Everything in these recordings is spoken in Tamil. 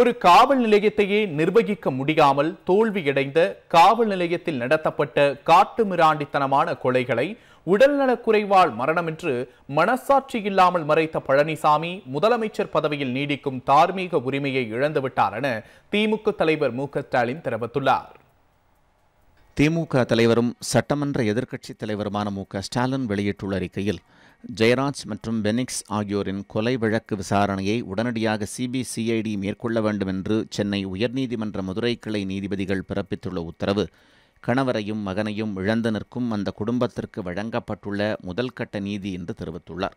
ஒரு காவல் நிலையத்தையே நிர்வகிக்க முடியாமல் தோல்வியடைந்த காவல் நிலையத்தில் நடத்தப்பட்ட காட்டு மிராண்டித்தனமான கொலைகளை உடல்நலக்குறைவால் மரணம் என்று மனசாட்சி இல்லாமல் மறைத்த பழனிசாமி முதலமைச்சர் பதவியில் நீடிக்கும் தார்மீக உரிமையை இழந்துவிட்டார் என திமுக தலைவர் மு ஸ்டாலின் தெரிவித்துள்ளார் திமுக தலைவரும் சட்டமன்ற எதிர்க்கட்சித் தலைவருமான மு ஸ்டாலின் வெளியிட்டுள்ள அறிக்கையில் ஜெயராஜ் மற்றும் பெனிக்ஸ் ஆகியோரின் கொலை வழக்கு விசாரணையை உடனடியாக சிபிசிஐடி மேற்கொள்ள வேண்டும் என்று சென்னை உயர்நீதிமன்ற மதுரை கிளை நீதிபதிகள் பிறப்பித்துள்ள உத்தரவு கணவரையும் மகனையும் இழந்து நிற்கும் அந்த குடும்பத்திற்கு வழங்கப்பட்டுள்ள முதல் கட்ட நீதி என்று தெரிவித்துள்ளார்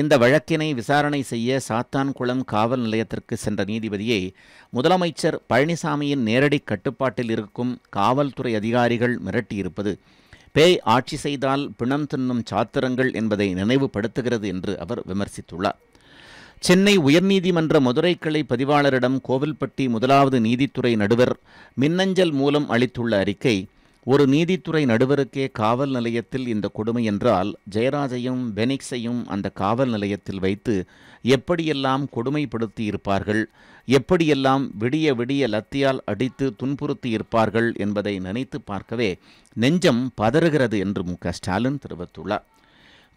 இந்த வழக்கினை விசாரணை செய்ய சாத்தான்குளம் காவல் நிலையத்திற்கு சென்ற நீதிபதியை முதலமைச்சர் பழனிசாமியின் நேரடி கட்டுப்பாட்டில் இருக்கும் காவல்துறை அதிகாரிகள் மிரட்டியிருப்பது பேய் ஆட்சி செய்தால் பிணம் தின்னும் சாத்திரங்கள் என்பதை நினைவுபடுத்துகிறது என்று அவர் விமர்சித்துள்ளார் சென்னை உயர்நீதிமன்ற மதுரை கிளை பதிவாளரிடம் கோவில்பட்டி முதலாவது நீதித்துறை நடுவர் மின்னஞ்சல் மூலம் அளித்துள்ள அறிக்கை ஒரு நீதித்துறை நடுவருக்கே காவல் நிலையத்தில் இந்த கொடுமை என்றால் ஜெயராஜையும் பெனிக்ஸையும் அந்த காவல் நிலையத்தில் வைத்து எப்படியெல்லாம் கொடுமைப்படுத்தி இருப்பார்கள் எப்படியெல்லாம் விடிய விடிய லத்தியால் அடித்து துன்புறுத்தி இருப்பார்கள் என்பதை நினைத்து பார்க்கவே நெஞ்சம் பதறுகிறது என்று மு ஸ்டாலின் தெரிவித்துள்ளார்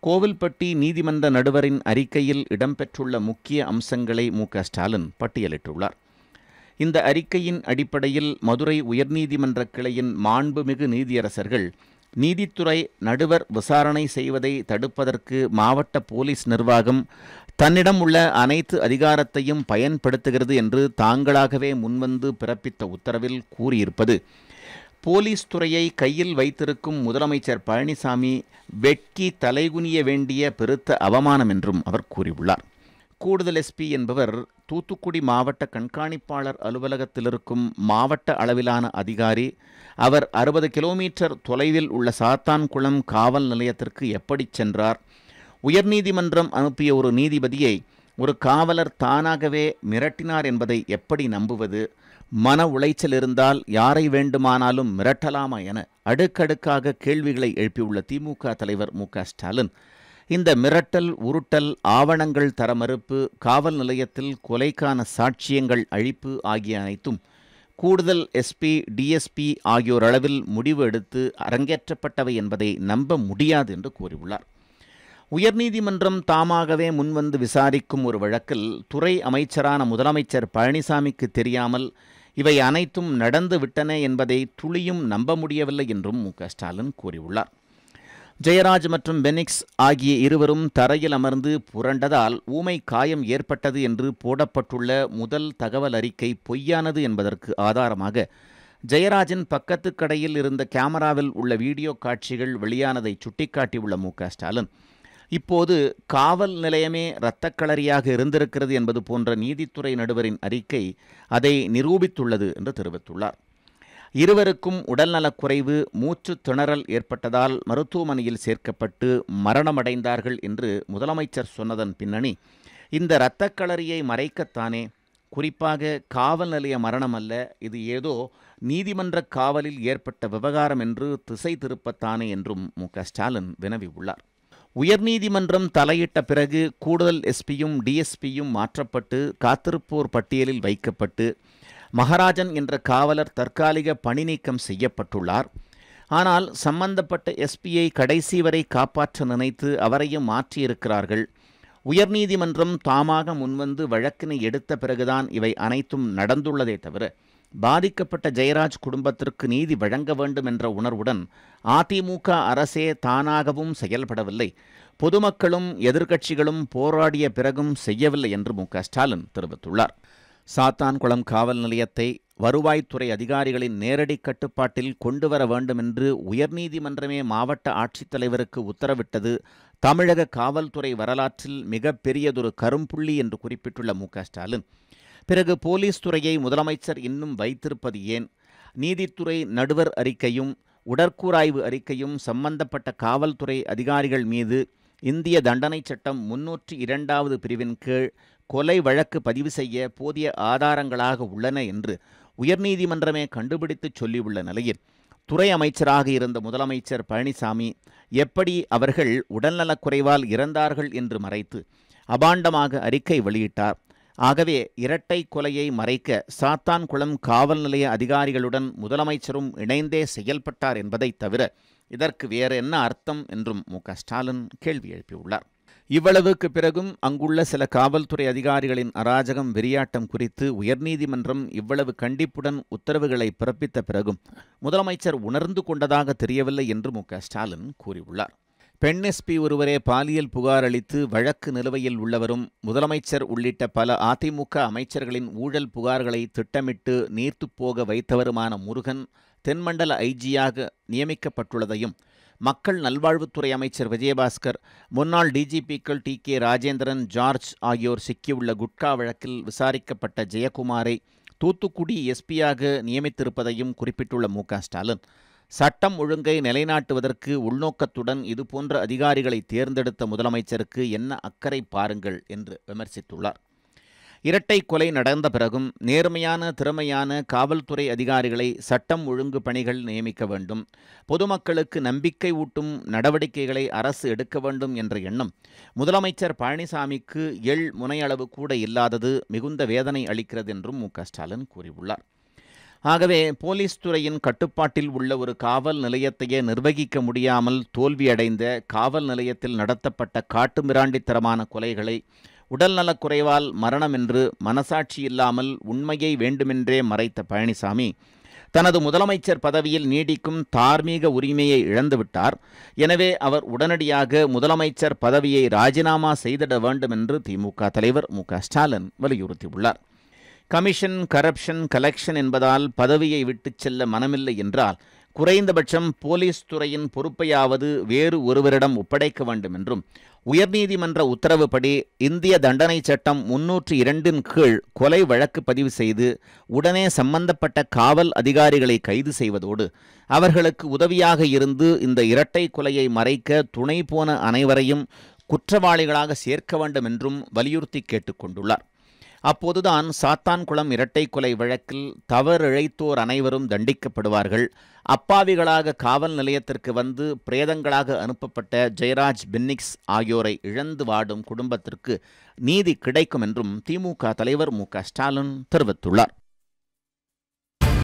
கோவில்பட்டி நீதிமன்ற நடுவரின் அறிக்கையில் இடம்பெற்றுள்ள முக்கிய அம்சங்களை மு ஸ்டாலின் பட்டியலிட்டுள்ளார் இந்த அறிக்கையின் அடிப்படையில் மதுரை உயர்நீதிமன்ற கிளையின் மாண்புமிகு நீதியரசர்கள் நீதித்துறை நடுவர் விசாரணை செய்வதை தடுப்பதற்கு மாவட்ட போலீஸ் நிர்வாகம் தன்னிடம் உள்ள அனைத்து அதிகாரத்தையும் பயன்படுத்துகிறது என்று தாங்களாகவே முன்வந்து பிறப்பித்த உத்தரவில் கூறியிருப்பது போலீஸ் துறையை கையில் வைத்திருக்கும் முதலமைச்சர் பழனிசாமி வெட்கி தலைகுனிய வேண்டிய பெருத்த அவமானம் என்றும் அவர் கூறியுள்ளார் கூடுதல் எஸ்பி என்பவர் தூத்துக்குடி மாவட்ட கண்காணிப்பாளர் அலுவலகத்தில் இருக்கும் மாவட்ட அளவிலான அதிகாரி அவர் அறுபது கிலோமீட்டர் தொலைவில் உள்ள சாத்தான்குளம் காவல் நிலையத்திற்கு எப்படி சென்றார் உயர்நீதிமன்றம் அனுப்பிய ஒரு நீதிபதியை ஒரு காவலர் தானாகவே மிரட்டினார் என்பதை எப்படி நம்புவது மன உளைச்சல் இருந்தால் யாரை வேண்டுமானாலும் மிரட்டலாமா என அடுக்கடுக்காக கேள்விகளை எழுப்பியுள்ள திமுக தலைவர் மு ஸ்டாலின் இந்த மிரட்டல் உருட்டல் ஆவணங்கள் தர மறுப்பு காவல் நிலையத்தில் கொலைக்கான சாட்சியங்கள் அழிப்பு ஆகிய அனைத்தும் கூடுதல் எஸ்பி டிஎஸ்பி ஆகியோர் அளவில் முடிவு எடுத்து அரங்கேற்றப்பட்டவை என்பதை நம்ப முடியாது என்று கூறியுள்ளார் உயர்நீதிமன்றம் தாமாகவே முன்வந்து விசாரிக்கும் ஒரு வழக்கில் துறை அமைச்சரான முதலமைச்சர் பழனிசாமிக்கு தெரியாமல் இவை அனைத்தும் நடந்து விட்டன என்பதை துளியும் நம்ப முடியவில்லை என்றும் மு ஸ்டாலின் கூறியுள்ளார் ஜெயராஜ் மற்றும் பெனிக்ஸ் ஆகிய இருவரும் தரையில் அமர்ந்து புரண்டதால் ஊமை காயம் ஏற்பட்டது என்று போடப்பட்டுள்ள முதல் தகவல் அறிக்கை பொய்யானது என்பதற்கு ஆதாரமாக ஜெயராஜின் பக்கத்து கடையில் இருந்த கேமராவில் உள்ள வீடியோ காட்சிகள் வெளியானதை சுட்டிக்காட்டியுள்ள மு க ஸ்டாலின் இப்போது காவல் நிலையமே இரத்தக்களரியாக இருந்திருக்கிறது என்பது போன்ற நீதித்துறை நடுவரின் அறிக்கை அதை நிரூபித்துள்ளது என்று தெரிவித்துள்ளார் இருவருக்கும் குறைவு மூச்சு திணறல் ஏற்பட்டதால் மருத்துவமனையில் சேர்க்கப்பட்டு மரணமடைந்தார்கள் என்று முதலமைச்சர் சொன்னதன் பின்னணி இந்த இரத்தக்களரியை மறைக்கத்தானே குறிப்பாக காவல் நிலைய மரணம் அல்ல இது ஏதோ நீதிமன்ற காவலில் ஏற்பட்ட விவகாரம் என்று திசை திருப்பத்தானே என்றும் மு க ஸ்டாலின் வினவியுள்ளார் உயர்நீதிமன்றம் தலையிட்ட பிறகு கூடுதல் எஸ்பியும் டிஎஸ்பியும் மாற்றப்பட்டு காத்திருப்போர் பட்டியலில் வைக்கப்பட்டு மகராஜன் என்ற காவலர் தற்காலிக பணி நீக்கம் செய்யப்பட்டுள்ளார் ஆனால் சம்பந்தப்பட்ட எஸ்பியை கடைசி வரை காப்பாற்ற நினைத்து அவரையும் மாற்றியிருக்கிறார்கள் உயர்நீதிமன்றம் தாமாக முன்வந்து வழக்கினை எடுத்த பிறகுதான் இவை அனைத்தும் நடந்துள்ளதே தவிர பாதிக்கப்பட்ட ஜெயராஜ் குடும்பத்திற்கு நீதி வழங்க வேண்டும் என்ற உணர்வுடன் அதிமுக அரசே தானாகவும் செயல்படவில்லை பொதுமக்களும் எதிர்க்கட்சிகளும் போராடிய பிறகும் செய்யவில்லை என்று மு ஸ்டாலின் தெரிவித்துள்ளார் சாத்தான்குளம் காவல் நிலையத்தை வருவாய்த்துறை அதிகாரிகளின் நேரடி கட்டுப்பாட்டில் கொண்டுவர வேண்டுமென்று உயர்நீதிமன்றமே மாவட்ட ஆட்சித்தலைவருக்கு உத்தரவிட்டது தமிழக காவல்துறை வரலாற்றில் மிக பெரியதொரு கரும்புள்ளி என்று குறிப்பிட்டுள்ள மு ஸ்டாலின் பிறகு போலீஸ் துறையை முதலமைச்சர் இன்னும் வைத்திருப்பது ஏன் நீதித்துறை நடுவர் அறிக்கையும் உடற்கூராய்வு அறிக்கையும் சம்பந்தப்பட்ட காவல்துறை அதிகாரிகள் மீது இந்திய தண்டனை சட்டம் முன்னூற்றி இரண்டாவது பிரிவின் கீழ் கொலை வழக்கு பதிவு செய்ய போதிய ஆதாரங்களாக உள்ளன என்று உயர்நீதிமன்றமே கண்டுபிடித்து சொல்லியுள்ள நிலையில் துறை அமைச்சராக இருந்த முதலமைச்சர் பழனிசாமி எப்படி அவர்கள் உடல்நலக்குறைவால் இறந்தார்கள் என்று மறைத்து அபாண்டமாக அறிக்கை வெளியிட்டார் ஆகவே இரட்டை கொலையை மறைக்க சாத்தான்குளம் காவல் நிலைய அதிகாரிகளுடன் முதலமைச்சரும் இணைந்தே செயல்பட்டார் என்பதைத் தவிர இதற்கு வேறு என்ன அர்த்தம் என்றும் மு க ஸ்டாலின் கேள்வி எழுப்பியுள்ளார் இவ்வளவுக்கு பிறகும் அங்குள்ள சில காவல்துறை அதிகாரிகளின் அராஜகம் வெறியாட்டம் குறித்து உயர்நீதிமன்றம் இவ்வளவு கண்டிப்புடன் உத்தரவுகளை பிறப்பித்த பிறகும் முதலமைச்சர் உணர்ந்து கொண்டதாக தெரியவில்லை என்று மு ஸ்டாலின் கூறியுள்ளார் பெண் எஸ்பி ஒருவரே பாலியல் புகார் அளித்து வழக்கு நிலுவையில் உள்ளவரும் முதலமைச்சர் உள்ளிட்ட பல அதிமுக அமைச்சர்களின் ஊழல் புகார்களை திட்டமிட்டு நீர்த்துப்போக வைத்தவருமான முருகன் தென்மண்டல ஐஜியாக நியமிக்கப்பட்டுள்ளதையும் மக்கள் நல்வாழ்வுத்துறை அமைச்சர் விஜயபாஸ்கர் முன்னாள் டிஜிபிக்கள் டி கே ராஜேந்திரன் ஜார்ஜ் ஆகியோர் சிக்கியுள்ள குட்கா வழக்கில் விசாரிக்கப்பட்ட ஜெயக்குமாரை தூத்துக்குடி எஸ்பியாக நியமித்திருப்பதையும் குறிப்பிட்டுள்ள மு ஸ்டாலின் சட்டம் ஒழுங்கை நிலைநாட்டுவதற்கு உள்நோக்கத்துடன் இதுபோன்ற அதிகாரிகளை தேர்ந்தெடுத்த முதலமைச்சருக்கு என்ன அக்கறை பாருங்கள் என்று விமர்சித்துள்ளார் இரட்டை கொலை நடந்த பிறகும் நேர்மையான திறமையான காவல்துறை அதிகாரிகளை சட்டம் ஒழுங்கு பணிகள் நியமிக்க வேண்டும் பொதுமக்களுக்கு நம்பிக்கை ஊட்டும் நடவடிக்கைகளை அரசு எடுக்க வேண்டும் என்ற எண்ணம் முதலமைச்சர் பழனிசாமிக்கு எள் முனையளவு கூட இல்லாதது மிகுந்த வேதனை அளிக்கிறது என்றும் மு ஸ்டாலின் கூறியுள்ளார் ஆகவே போலீஸ் துறையின் கட்டுப்பாட்டில் உள்ள ஒரு காவல் நிலையத்தையே நிர்வகிக்க முடியாமல் தோல்வியடைந்த காவல் நிலையத்தில் நடத்தப்பட்ட காட்டுமிராண்டித்தரமான கொலைகளை உடல் குறைவால் மரணம் என்று மனசாட்சி இல்லாமல் உண்மையை வேண்டுமென்றே மறைத்த பழனிசாமி தனது முதலமைச்சர் பதவியில் நீடிக்கும் தார்மீக உரிமையை இழந்துவிட்டார் எனவே அவர் உடனடியாக முதலமைச்சர் பதவியை ராஜினாமா செய்திட வேண்டும் என்று திமுக தலைவர் மு ஸ்டாலின் வலியுறுத்தியுள்ளார் கமிஷன் கரப்ஷன் கலெக்ஷன் என்பதால் பதவியை விட்டுச் செல்ல மனமில்லை என்றால் குறைந்தபட்சம் போலீஸ் துறையின் பொறுப்பையாவது வேறு ஒருவரிடம் ஒப்படைக்க வேண்டும் என்றும் உயர்நீதிமன்ற உத்தரவுப்படி இந்திய தண்டனை சட்டம் முன்னூற்று இரண்டின் கீழ் கொலை வழக்கு பதிவு செய்து உடனே சம்பந்தப்பட்ட காவல் அதிகாரிகளை கைது செய்வதோடு அவர்களுக்கு உதவியாக இருந்து இந்த இரட்டை கொலையை மறைக்க துணை போன அனைவரையும் குற்றவாளிகளாக சேர்க்க வேண்டும் என்றும் வலியுறுத்தி கேட்டுக்கொண்டுள்ளார் அப்போதுதான் சாத்தான்குளம் இரட்டை கொலை வழக்கில் தவறிழைத்தோர் அனைவரும் தண்டிக்கப்படுவார்கள் அப்பாவிகளாக காவல் நிலையத்திற்கு வந்து பிரேதங்களாக அனுப்பப்பட்ட ஜெயராஜ் பென்னிக்ஸ் ஆகியோரை இழந்து வாடும் குடும்பத்திற்கு நீதி கிடைக்கும் என்றும் திமுக தலைவர் மு ஸ்டாலின் தெரிவித்துள்ளார்